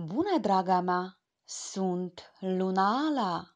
Bună, draga mea! Sunt Luna Ala!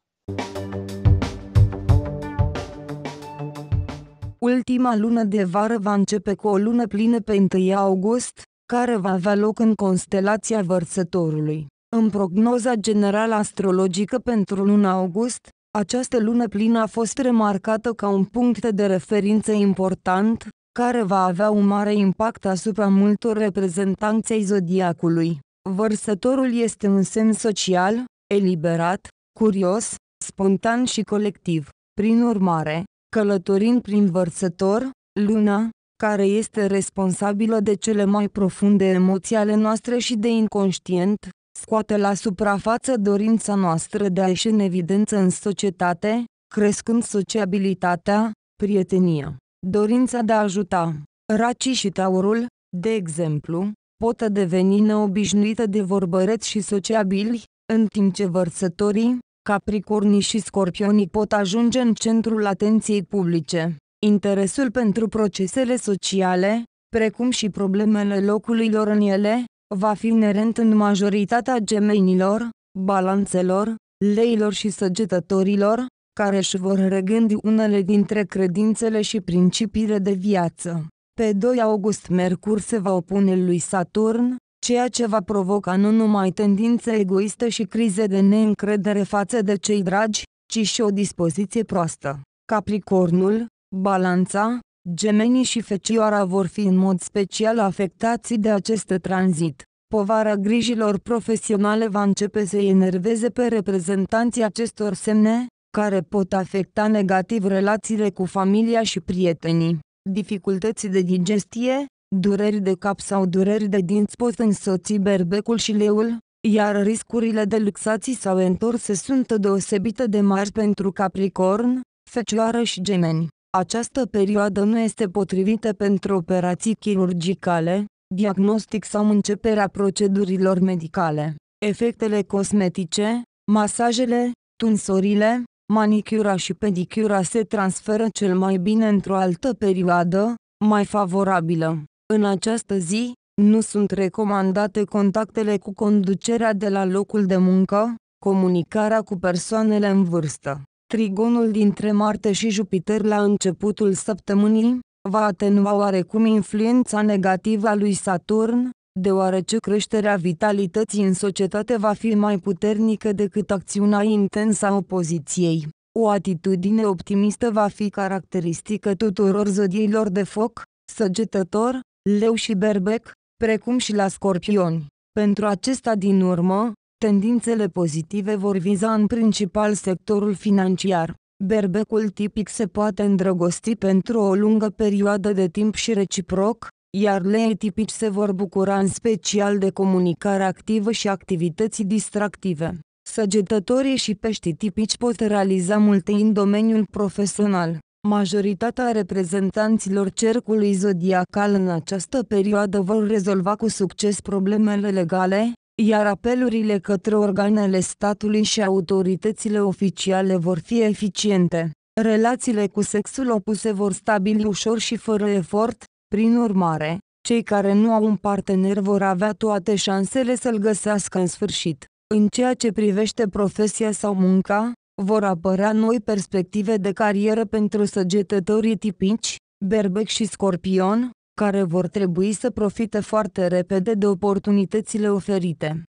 Ultima lună de vară va începe cu o lună plină pe 1 august, care va avea loc în constelația Vărsătorului. În prognoza generală astrologică pentru luna august, această lună plină a fost remarcată ca un punct de referință important, care va avea un mare impact asupra multor reprezentanței zodiacului. Vărsătorul este un semn social, eliberat, curios, spontan și colectiv. Prin urmare, călătorind prin vărsător, luna, care este responsabilă de cele mai profunde emoții ale noastre și de inconștient, scoate la suprafață dorința noastră de a ieși în evidență în societate, crescând sociabilitatea, prietenia, dorința de a ajuta. Racii și taurul, de exemplu, pot deveni neobișnuită de vorbăreți și sociabili, în timp ce vărsătorii, capricornii și scorpionii pot ajunge în centrul atenției publice. Interesul pentru procesele sociale, precum și problemele locurilor în ele, va fi inerent în majoritatea gemenilor, balanțelor, leilor și săgetătorilor, care își vor regândi unele dintre credințele și principiile de viață. Pe 2 august Mercur se va opune lui Saturn, ceea ce va provoca nu numai tendințe egoiste și crize de neîncredere față de cei dragi, ci și o dispoziție proastă. Capricornul, Balanța, Gemenii și Fecioara vor fi în mod special afectați de acest tranzit. Povara grijilor profesionale va începe să enerveze pe reprezentanții acestor semne, care pot afecta negativ relațiile cu familia și prietenii dificultăți de digestie, dureri de cap sau dureri de dinți pot însoți berbecul și leul, iar riscurile de luxații sau întorse sunt deosebite de mari pentru Capricorn, Fecioară și Gemeni. Această perioadă nu este potrivită pentru operații chirurgicale, diagnostic sau începerea procedurilor medicale. Efectele cosmetice, masajele, tunsorile, manicura și pedicura se transferă cel mai bine într-o altă perioadă, mai favorabilă. În această zi, nu sunt recomandate contactele cu conducerea de la locul de muncă, comunicarea cu persoanele în vârstă. Trigonul dintre Marte și Jupiter la începutul săptămânii va atenua oarecum influența negativă a lui Saturn, deoarece creșterea vitalității în societate va fi mai puternică decât acțiunea intensă a opoziției. O atitudine optimistă va fi caracteristică tuturor zodiilor de foc, săgetător, leu și berbec, precum și la scorpioni. Pentru acesta din urmă, tendințele pozitive vor viza în principal sectorul financiar. Berbecul tipic se poate îndrăgosti pentru o lungă perioadă de timp și reciproc, iar leii tipici se vor bucura în special de comunicare activă și activități distractive. Săgetătorii și peștii tipici pot realiza multe în domeniul profesional. Majoritatea reprezentanților cercului zodiacal în această perioadă vor rezolva cu succes problemele legale, iar apelurile către organele statului și autoritățile oficiale vor fi eficiente. Relațiile cu sexul opus se vor stabili ușor și fără efort, prin urmare, cei care nu au un partener vor avea toate șansele să-l găsească în sfârșit. În ceea ce privește profesia sau munca, vor apărea noi perspective de carieră pentru săgetătorii tipici, berbec și scorpion, care vor trebui să profite foarte repede de oportunitățile oferite.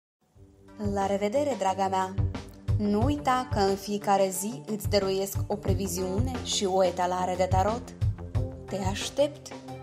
La revedere, draga mea! Nu uita că în fiecare zi îți dăruiesc o previziune și o etalare de tarot. Te aștept!